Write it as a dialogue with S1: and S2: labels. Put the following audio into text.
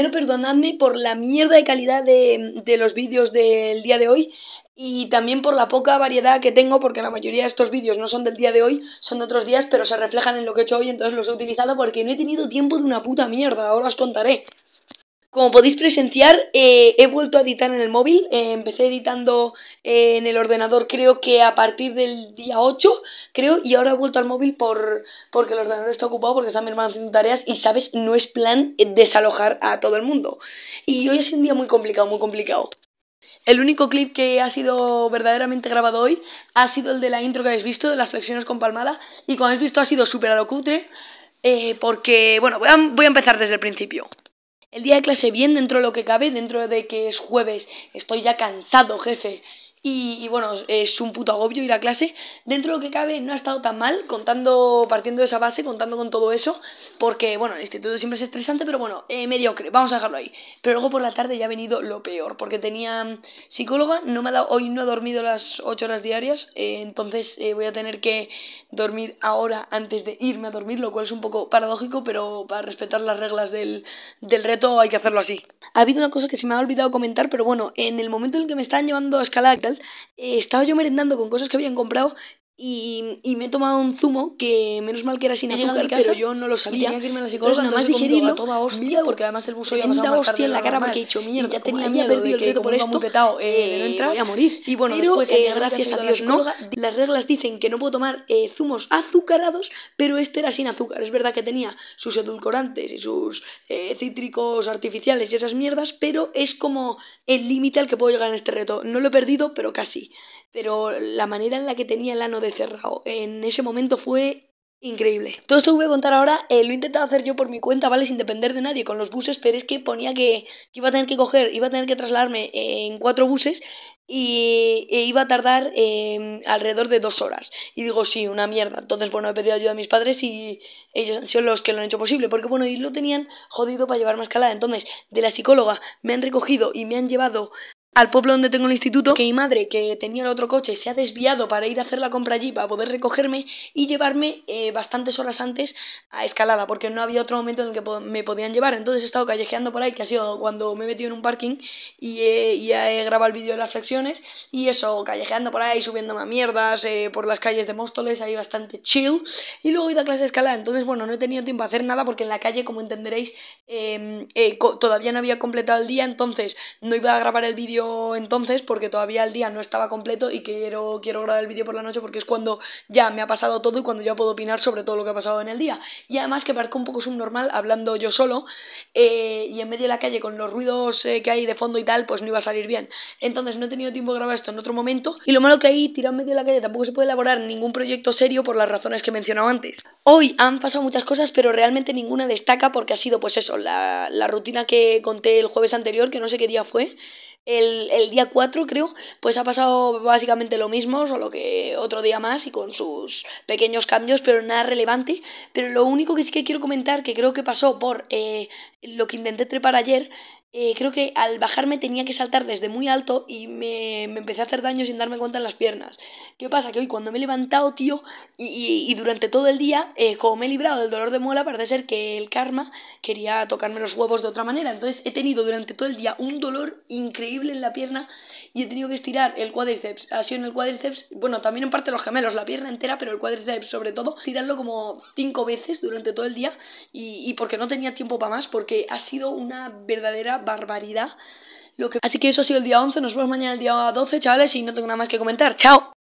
S1: Primero, perdonadme por la mierda de calidad de, de los vídeos del día de hoy y también por la poca variedad que tengo, porque la mayoría de estos vídeos no son del día de hoy, son de otros días, pero se reflejan en lo que he hecho hoy, entonces los he utilizado porque no he tenido tiempo de una puta mierda, ahora os contaré. Como podéis presenciar, eh, he vuelto a editar en el móvil. Eh, empecé editando eh, en el ordenador creo que a partir del día 8, creo, y ahora he vuelto al móvil porque el ordenador está ocupado, porque están mi hermano haciendo tareas y, sabes, no es plan desalojar a todo el mundo. Y hoy es un día muy complicado, muy complicado. El único clip que ha sido verdaderamente grabado hoy ha sido el de la intro que habéis visto, de las flexiones con palmada, y como habéis visto ha sido súper a porque, bueno, voy a empezar desde el principio. El día de clase bien dentro de lo que cabe, dentro de que es jueves. Estoy ya cansado, jefe. Y, bueno, es un puto agobio ir a clase. Dentro de lo que cabe, no ha estado tan mal, contando, partiendo de esa base, contando con todo eso, porque bueno, el instituto siempre es estresante, pero bueno, eh, mediocre, vamos a dejarlo ahí. Pero luego por la tarde ya ha venido lo peor, porque tenía psicóloga, no me ha dado, hoy no he dormido las 8 horas diarias, eh, entonces eh, voy a tener que dormir ahora antes de irme a dormir, lo cual es un poco paradójico, pero para respetar las reglas del, del reto hay que hacerlo así. Ha habido una cosa que se me ha olvidado comentar, pero bueno, en el momento en el que me están llevando a escalar eh, estaba yo merendando con cosas que habían comprado y, y, me he tomado un zumo que menos mal que era sin azúcar, casa, pero yo no lo sabía. Tenía que irme a la psicóloga, entonces, nomás digerirlo, toda hostia, porque además el buzo ya pasaba más tarde en la cara porque he hecho mierda, y ya tenía perdido el reto por esto, petado, eh, no eh, entrar, voy a morir. Y bueno, después, eh, eh, gracias a Dios, no. Las reglas dicen que no puedo tomar eh, zumos azucarados, pero este era sin azúcar. Es verdad que tenía sus edulcorantes y sus cítricos artificiales y esas mierdas, pero es como el límite al que puedo llegar en este reto. No lo he perdido, pero casi. Pero la manera en la que tenía el ano de cerrado. En ese momento fue increíble. Todo esto que voy a contar ahora eh, lo he intentado hacer yo por mi cuenta, ¿vale? Sin depender de nadie con los buses, pero es que ponía que, iba a tener que coger, iba a tener que trasladarme eh, en cuatro buses y e iba a tardar em, alrededor de dos horas. Y digo, sí, una mierda. Entonces, bueno, he pedido ayuda a mis padres y ellos son los que lo han hecho posible, porque bueno, y lo tenían jodido para llevarme a escalada. Entonces, de la psicóloga me han recogido y me han llevado al pueblo donde tengo el instituto, que mi madre, que tenía el otro coche, se ha desviado para ir a hacer la compra allí, para poder recogerme y llevarme eh, bastantes horas antes a Escalada, porque no había otro momento en el que me podían llevar. Entonces he estado callejeando por ahí, que ha sido cuando me he metido en un parking y he, grabado el vídeo de las flexiones, y eso, callejeando por ahí, subiéndome a mierdas eh, por las calles de Móstoles, ahí bastante chill, y luego he ido a clase de Escalada. Entonces, bueno, no he tenido tiempo a hacer nada porque en la calle, como entenderéis, em, eh, todavía no había completado el día, entonces no iba a grabar el vídeo entonces porque todavía el día no estaba completo y quiero, quiero grabar el vídeo por la noche porque es cuando ya me ha pasado todo y cuando ya puedo opinar sobre todo lo que ha pasado en el día. Y además que parezco un poco subnormal hablando yo solo eh, y en medio de la calle con los ruidos eh, que hay de fondo y tal, pues no iba a salir bien. Entonces no he tenido tiempo de grabar esto en otro momento y lo malo que hay tirado en medio de la calle tampoco se puede elaborar ningún proyecto serio por las razones que mencionaba antes. Hoy han pasado muchas cosas pero realmente ninguna destaca porque ha sido pues eso, la, la rutina que conté el jueves anterior, que no sé qué día fue. El, día 4, creo, pues ha pasado básicamente lo mismo, solo que otro día más y con sus pequeños cambios, pero nada relevante. Pero lo único que sí que quiero comentar, que creo que pasó por eh, lo que intenté trepar ayer, eh, creo que al bajarme tenía que saltar desde muy alto y me, empecé a hacer daño sin darme cuenta en las piernas. ¿Qué pasa? Que hoy cuando me he levantado, tío, y, durante todo el día, eh, como me he librado del dolor de muela, parece ser que el karma quería tocarme los huevos de otra manera. Entonces he tenido durante todo el día un dolor increíble en la pierna y he tenido que estirar el cuádriceps. Ha sido en el cuádriceps, bueno, también en parte los gemelos, la pierna entera, pero el cuádriceps sobre todo, tirarlo como cinco veces durante todo el día y porque no tenía tiempo para más, porque ha sido una verdadera barbaridad. Lo que... Así que eso ha sido el día 11, nos vemos mañana el día 12, chavales, y no tengo nada más que comentar. ¡Chao!